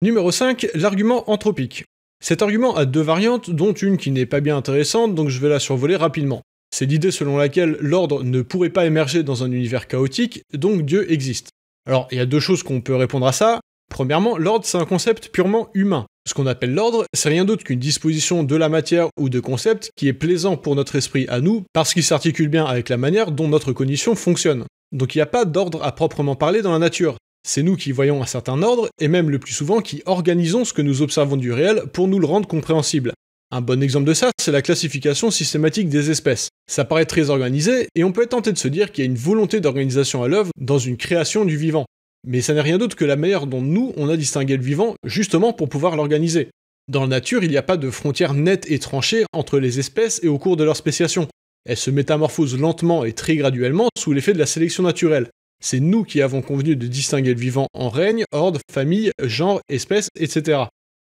Numéro 5, l'argument anthropique. Cet argument a deux variantes, dont une qui n'est pas bien intéressante, donc je vais la survoler rapidement. C'est l'idée selon laquelle l'ordre ne pourrait pas émerger dans un univers chaotique, donc Dieu existe. Alors, il y a deux choses qu'on peut répondre à ça. Premièrement, l'ordre, c'est un concept purement humain. Ce qu'on appelle l'ordre, c'est rien d'autre qu'une disposition de la matière ou de concept qui est plaisant pour notre esprit à nous, parce qu'il s'articule bien avec la manière dont notre cognition fonctionne. Donc il n'y a pas d'ordre à proprement parler dans la nature. C'est nous qui voyons un certain ordre, et même le plus souvent qui organisons ce que nous observons du réel pour nous le rendre compréhensible. Un bon exemple de ça, c'est la classification systématique des espèces. Ça paraît très organisé, et on peut être tenté de se dire qu'il y a une volonté d'organisation à l'œuvre dans une création du vivant. Mais ça n'est rien d'autre que la meilleure dont nous, on a distingué le vivant, justement pour pouvoir l'organiser. Dans la nature, il n'y a pas de frontières nettes et tranchées entre les espèces et au cours de leur spéciation. Elles se métamorphosent lentement et très graduellement sous l'effet de la sélection naturelle. C'est nous qui avons convenu de distinguer le vivant en règne, ordre, famille, genre, espèce, etc.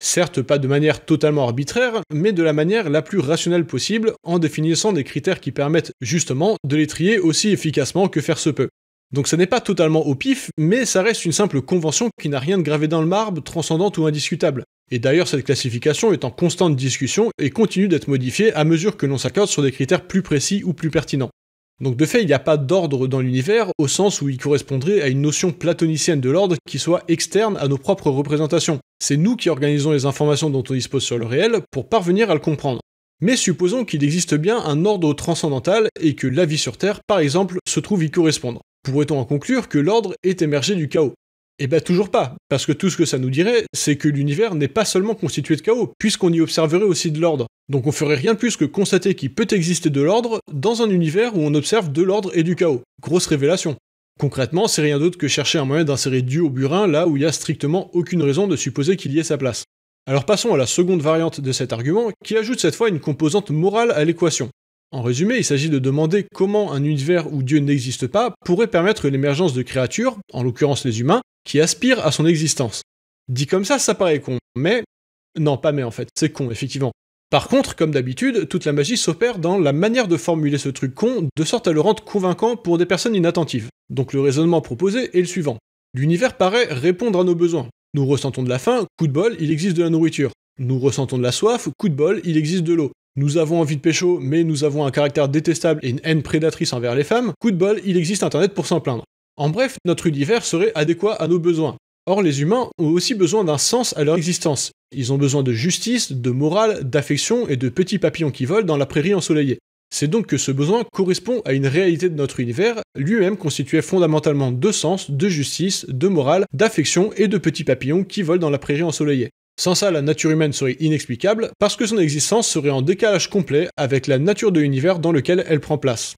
Certes, pas de manière totalement arbitraire, mais de la manière la plus rationnelle possible, en définissant des critères qui permettent justement de les trier aussi efficacement que faire se peut. Donc ce n'est pas totalement au pif, mais ça reste une simple convention qui n'a rien de gravé dans le marbre, transcendante ou indiscutable. Et d'ailleurs, cette classification est en constante discussion et continue d'être modifiée à mesure que l'on s'accorde sur des critères plus précis ou plus pertinents. Donc de fait, il n'y a pas d'ordre dans l'univers au sens où il correspondrait à une notion platonicienne de l'ordre qui soit externe à nos propres représentations. C'est nous qui organisons les informations dont on dispose sur le réel pour parvenir à le comprendre. Mais supposons qu'il existe bien un ordre transcendantal et que la vie sur Terre, par exemple, se trouve y correspondre. Pourrait-on en conclure que l'ordre est émergé du chaos eh bien toujours pas, parce que tout ce que ça nous dirait, c'est que l'univers n'est pas seulement constitué de chaos, puisqu'on y observerait aussi de l'ordre. Donc on ferait rien de plus que constater qu'il peut exister de l'ordre dans un univers où on observe de l'ordre et du chaos. Grosse révélation. Concrètement, c'est rien d'autre que chercher un moyen d'insérer Dieu au burin là où il n'y a strictement aucune raison de supposer qu'il y ait sa place. Alors passons à la seconde variante de cet argument, qui ajoute cette fois une composante morale à l'équation. En résumé, il s'agit de demander comment un univers où Dieu n'existe pas pourrait permettre l'émergence de créatures, en l'occurrence les humains, qui aspire à son existence. Dit comme ça, ça paraît con, mais non, pas mais en fait, c'est con, effectivement. Par contre, comme d'habitude, toute la magie s'opère dans la manière de formuler ce truc con, de sorte à le rendre convaincant pour des personnes inattentives. Donc le raisonnement proposé est le suivant. L'univers paraît répondre à nos besoins. Nous ressentons de la faim, coup de bol, il existe de la nourriture. Nous ressentons de la soif, coup de bol, il existe de l'eau. Nous avons envie de pécho, mais nous avons un caractère détestable et une haine prédatrice envers les femmes, coup de bol, il existe Internet pour s'en plaindre. En bref, notre univers serait adéquat à nos besoins. Or, les humains ont aussi besoin d'un sens à leur existence. Ils ont besoin de justice, de morale, d'affection et de petits papillons qui volent dans la prairie ensoleillée. C'est donc que ce besoin correspond à une réalité de notre univers, lui-même constitué fondamentalement de sens, de justice, de morale, d'affection et de petits papillons qui volent dans la prairie ensoleillée. Sans ça, la nature humaine serait inexplicable, parce que son existence serait en décalage complet avec la nature de l'univers dans lequel elle prend place.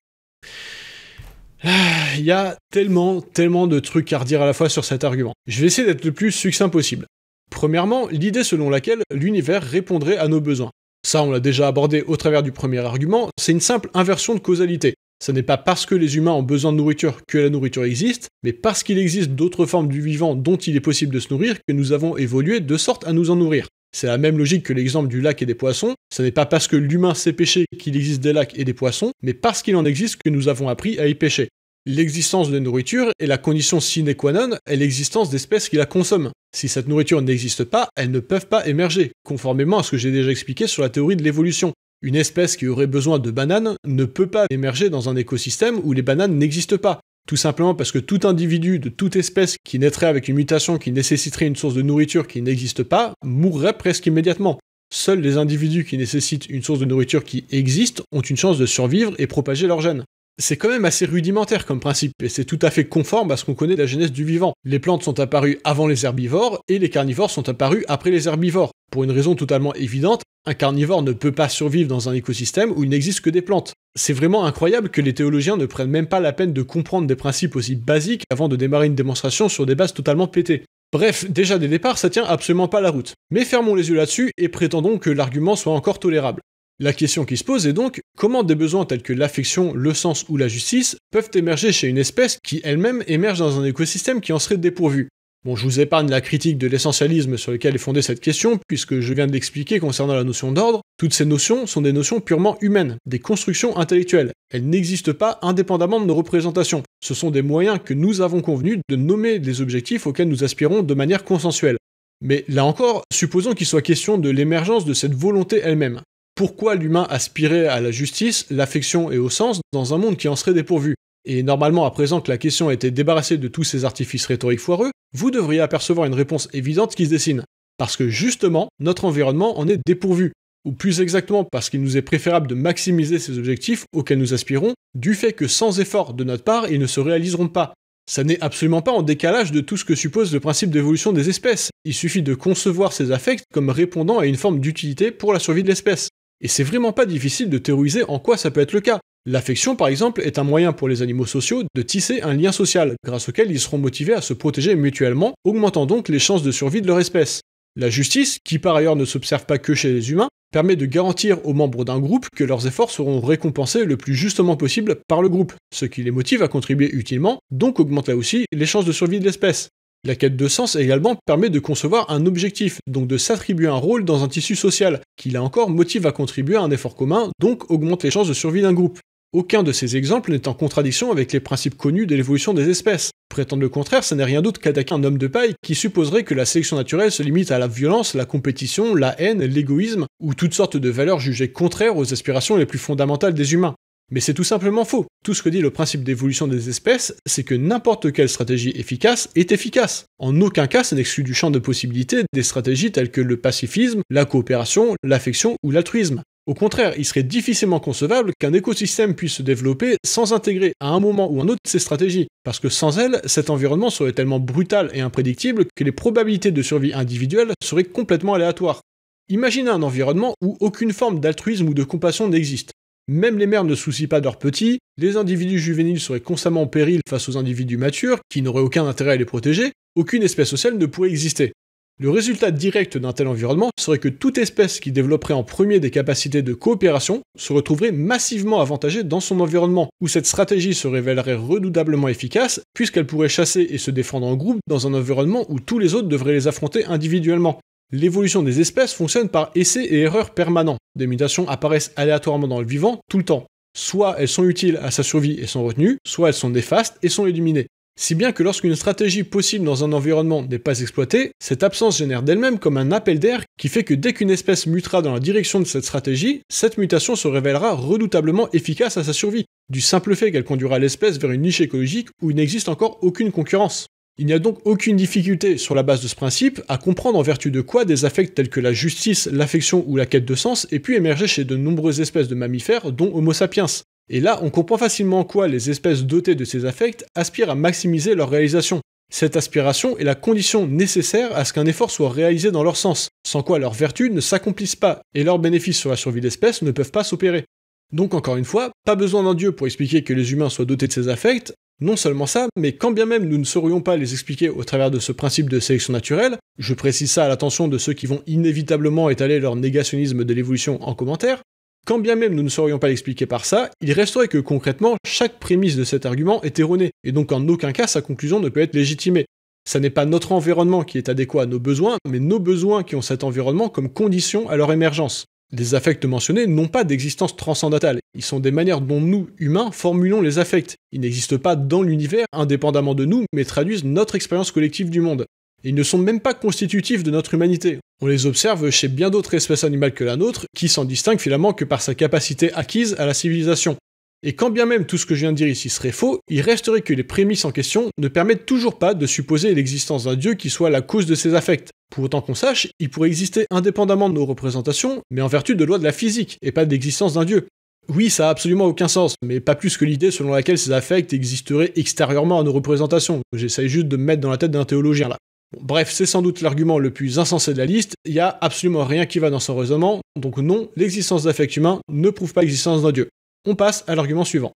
Il ah, y a tellement, tellement de trucs à redire à la fois sur cet argument. Je vais essayer d'être le plus succinct possible. Premièrement, l'idée selon laquelle l'univers répondrait à nos besoins. Ça, on l'a déjà abordé au travers du premier argument, c'est une simple inversion de causalité. Ce n'est pas parce que les humains ont besoin de nourriture que la nourriture existe, mais parce qu'il existe d'autres formes du vivant dont il est possible de se nourrir que nous avons évolué de sorte à nous en nourrir. C'est la même logique que l'exemple du lac et des poissons. Ce n'est pas parce que l'humain sait pêcher qu'il existe des lacs et des poissons, mais parce qu'il en existe que nous avons appris à y pêcher. L'existence de nourriture est la condition sine qua non à l'existence d'espèces qui la consomment. Si cette nourriture n'existe pas, elles ne peuvent pas émerger, conformément à ce que j'ai déjà expliqué sur la théorie de l'évolution. Une espèce qui aurait besoin de bananes ne peut pas émerger dans un écosystème où les bananes n'existent pas. Tout simplement parce que tout individu de toute espèce qui naîtrait avec une mutation qui nécessiterait une source de nourriture qui n'existe pas mourrait presque immédiatement. Seuls les individus qui nécessitent une source de nourriture qui existe ont une chance de survivre et propager leur gène c'est quand même assez rudimentaire comme principe, et c'est tout à fait conforme à ce qu'on connaît de la genèse du vivant. Les plantes sont apparues avant les herbivores, et les carnivores sont apparus après les herbivores. Pour une raison totalement évidente, un carnivore ne peut pas survivre dans un écosystème où il n'existe que des plantes. C'est vraiment incroyable que les théologiens ne prennent même pas la peine de comprendre des principes aussi basiques avant de démarrer une démonstration sur des bases totalement pétées. Bref, déjà des départs, ça tient absolument pas la route. Mais fermons les yeux là-dessus et prétendons que l'argument soit encore tolérable. La question qui se pose est donc comment des besoins tels que l'affection, le sens ou la justice peuvent émerger chez une espèce qui elle-même émerge dans un écosystème qui en serait dépourvu. Bon, je vous épargne la critique de l'essentialisme sur lequel est fondée cette question, puisque je viens de l'expliquer concernant la notion d'ordre, toutes ces notions sont des notions purement humaines, des constructions intellectuelles. Elles n'existent pas indépendamment de nos représentations. Ce sont des moyens que nous avons convenus de nommer les objectifs auxquels nous aspirons de manière consensuelle. Mais là encore, supposons qu'il soit question de l'émergence de cette volonté elle-même pourquoi l'humain aspirait à la justice, l'affection et au sens dans un monde qui en serait dépourvu. Et normalement, à présent que la question a été débarrassée de tous ces artifices rhétoriques foireux, vous devriez apercevoir une réponse évidente qui se dessine. Parce que justement, notre environnement en est dépourvu. Ou plus exactement, parce qu'il nous est préférable de maximiser ces objectifs auxquels nous aspirons, du fait que sans effort de notre part, ils ne se réaliseront pas. Ça n'est absolument pas en décalage de tout ce que suppose le principe d'évolution des espèces. Il suffit de concevoir ces affects comme répondant à une forme d'utilité pour la survie de l'espèce. Et c'est vraiment pas difficile de théoriser en quoi ça peut être le cas. L'affection, par exemple, est un moyen pour les animaux sociaux de tisser un lien social, grâce auquel ils seront motivés à se protéger mutuellement, augmentant donc les chances de survie de leur espèce. La justice, qui par ailleurs ne s'observe pas que chez les humains, permet de garantir aux membres d'un groupe que leurs efforts seront récompensés le plus justement possible par le groupe, ce qui les motive à contribuer utilement, donc augmente aussi les chances de survie de l'espèce. La quête de sens également permet de concevoir un objectif, donc de s'attribuer un rôle dans un tissu social, qui là encore motive à contribuer à un effort commun, donc augmente les chances de survie d'un groupe. Aucun de ces exemples n'est en contradiction avec les principes connus de l'évolution des espèces. Prétendre le contraire, ça n'est rien d'autre qu'attaquer un homme de paille qui supposerait que la sélection naturelle se limite à la violence, la compétition, la haine, l'égoïsme, ou toutes sortes de valeurs jugées contraires aux aspirations les plus fondamentales des humains. Mais c'est tout simplement faux. Tout ce que dit le principe d'évolution des espèces, c'est que n'importe quelle stratégie efficace est efficace. En aucun cas, ça n'exclut du champ de possibilités des stratégies telles que le pacifisme, la coopération, l'affection ou l'altruisme. Au contraire, il serait difficilement concevable qu'un écosystème puisse se développer sans intégrer à un moment ou un autre ces stratégies, parce que sans elles, cet environnement serait tellement brutal et imprédictible que les probabilités de survie individuelle seraient complètement aléatoires. Imaginez un environnement où aucune forme d'altruisme ou de compassion n'existe. Même les mères ne soucient pas de leurs petits, les individus juvéniles seraient constamment en péril face aux individus matures, qui n'auraient aucun intérêt à les protéger, aucune espèce sociale ne pourrait exister. Le résultat direct d'un tel environnement serait que toute espèce qui développerait en premier des capacités de coopération se retrouverait massivement avantagée dans son environnement, où cette stratégie se révélerait redoutablement efficace, puisqu'elle pourrait chasser et se défendre en groupe dans un environnement où tous les autres devraient les affronter individuellement, L'évolution des espèces fonctionne par essais et erreurs permanents. Des mutations apparaissent aléatoirement dans le vivant tout le temps. Soit elles sont utiles à sa survie et sont retenues, soit elles sont néfastes et sont éliminées. Si bien que lorsqu'une stratégie possible dans un environnement n'est pas exploitée, cette absence génère d'elle-même comme un appel d'air qui fait que dès qu'une espèce mutera dans la direction de cette stratégie, cette mutation se révélera redoutablement efficace à sa survie, du simple fait qu'elle conduira l'espèce vers une niche écologique où il n'existe encore aucune concurrence. Il n'y a donc aucune difficulté, sur la base de ce principe, à comprendre en vertu de quoi des affects tels que la justice, l'affection ou la quête de sens aient pu émerger chez de nombreuses espèces de mammifères, dont Homo sapiens. Et là, on comprend facilement en quoi les espèces dotées de ces affects aspirent à maximiser leur réalisation. Cette aspiration est la condition nécessaire à ce qu'un effort soit réalisé dans leur sens, sans quoi leurs vertus ne s'accomplissent pas et leurs bénéfices sur la survie de ne peuvent pas s'opérer. Donc encore une fois, pas besoin d'un dieu pour expliquer que les humains soient dotés de ces affects, non seulement ça, mais quand bien même nous ne saurions pas les expliquer au travers de ce principe de sélection naturelle, je précise ça à l'attention de ceux qui vont inévitablement étaler leur négationnisme de l'évolution en commentaire, quand bien même nous ne saurions pas l'expliquer par ça, il resterait que concrètement, chaque prémisse de cet argument est erronée, et donc en aucun cas sa conclusion ne peut être légitimée. Ça n'est pas notre environnement qui est adéquat à nos besoins, mais nos besoins qui ont cet environnement comme condition à leur émergence. Les affects mentionnés n'ont pas d'existence transcendantale. ils sont des manières dont nous, humains, formulons les affects. Ils n'existent pas dans l'univers, indépendamment de nous, mais traduisent notre expérience collective du monde. Ils ne sont même pas constitutifs de notre humanité. On les observe chez bien d'autres espèces animales que la nôtre, qui s'en distinguent finalement que par sa capacité acquise à la civilisation. Et quand bien même tout ce que je viens de dire ici serait faux, il resterait que les prémices en question ne permettent toujours pas de supposer l'existence d'un dieu qui soit la cause de ces affects. Pour autant qu'on sache, il pourrait exister indépendamment de nos représentations, mais en vertu de lois de la physique, et pas de l'existence d'un dieu. Oui, ça a absolument aucun sens, mais pas plus que l'idée selon laquelle ces affects existeraient extérieurement à nos représentations. J'essaye juste de me mettre dans la tête d'un théologien là. bref, c'est sans doute l'argument le plus insensé de la liste, il n'y a absolument rien qui va dans son raisonnement, donc non, l'existence d'affects humains ne prouve pas l'existence d'un dieu. On passe à l'argument suivant.